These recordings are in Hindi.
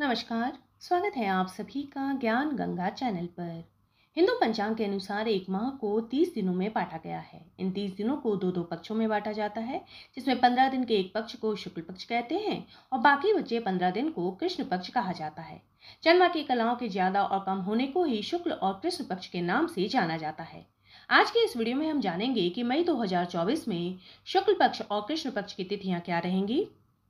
नमस्कार स्वागत है आप सभी का ज्ञान गंगा चैनल पर हिंदू पंचांग के अनुसार एक माह को तीस दिनों में बांटा गया है इन तीस दिनों को दो दो पक्षों में बांटा जाता है जिसमें पंद्रह दिन के एक पक्ष को शुक्ल पक्ष कहते हैं और बाकी बचे पंद्रह दिन को कृष्ण पक्ष कहा जाता है चंद्रमा की कलाओं के ज्यादा और कम होने को ही शुक्ल और कृष्ण पक्ष के नाम से जाना जाता है आज के इस वीडियो में हम जानेंगे कि मई 2024 में शुक्ल पक्ष और कृष्ण पक्ष की तिथियां क्या रहेंगी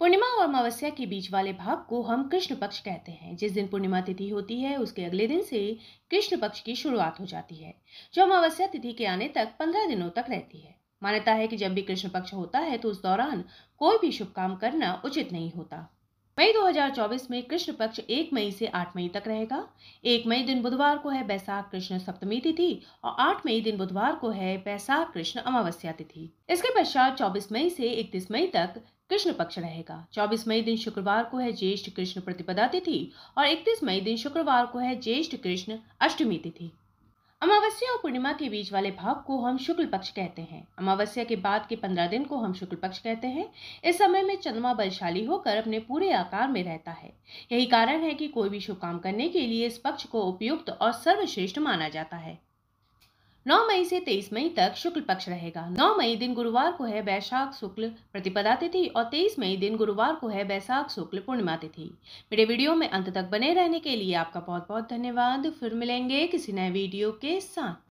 पूर्णिमा और अमावस्या के बीच वाले भाग को हम कृष्ण पक्ष कहते हैं जिस दिन पूर्णिमा तिथि होती है उसके अगले दिन से कृष्ण पक्ष की शुरुआत हो जाती है जो अमावस्या तिथि के आने तक पंद्रह दिनों तक रहती है मान्यता है कि जब भी कृष्ण पक्ष होता है तो उस दौरान कोई भी शुभ काम करना उचित नहीं होता मई 2024 में कृष्ण पक्ष एक मई से आठ मई तक रहेगा एक मई दिन बुधवार को है बैसाख कृष्ण सप्तमी तिथि और आठ मई दिन बुधवार को है बैसाख कृष्ण अमावस्या तिथि इसके पश्चात 24 मई से 31 मई तक कृष्ण पक्ष रहेगा 24 मई दिन शुक्रवार को है ज्येष्ठ कृष्ण प्रतिपदा तिथि और 31 मई दिन शुक्रवार को है ज्येष्ठ कृष्ण अष्टमी तिथि अमावस्या और पूर्णिमा के बीच वाले भाग को हम शुक्ल पक्ष कहते हैं अमावस्या के बाद के पंद्रह दिन को हम शुक्ल पक्ष कहते हैं इस समय में चंद्रमा बलशाली होकर अपने पूरे आकार में रहता है यही कारण है कि कोई भी शुभ काम करने के लिए इस पक्ष को उपयुक्त और सर्वश्रेष्ठ माना जाता है 9 मई से 23 मई तक शुक्ल पक्ष रहेगा 9 मई दिन गुरुवार को है बैशाख शुक्ल प्रतिपदा तिथि और 23 मई दिन गुरुवार को है बैशाख शुक्ल पूर्णिमा तिथि मेरे वीडियो में अंत तक बने रहने के लिए आपका बहुत बहुत धन्यवाद फिर मिलेंगे किसी नए वीडियो के साथ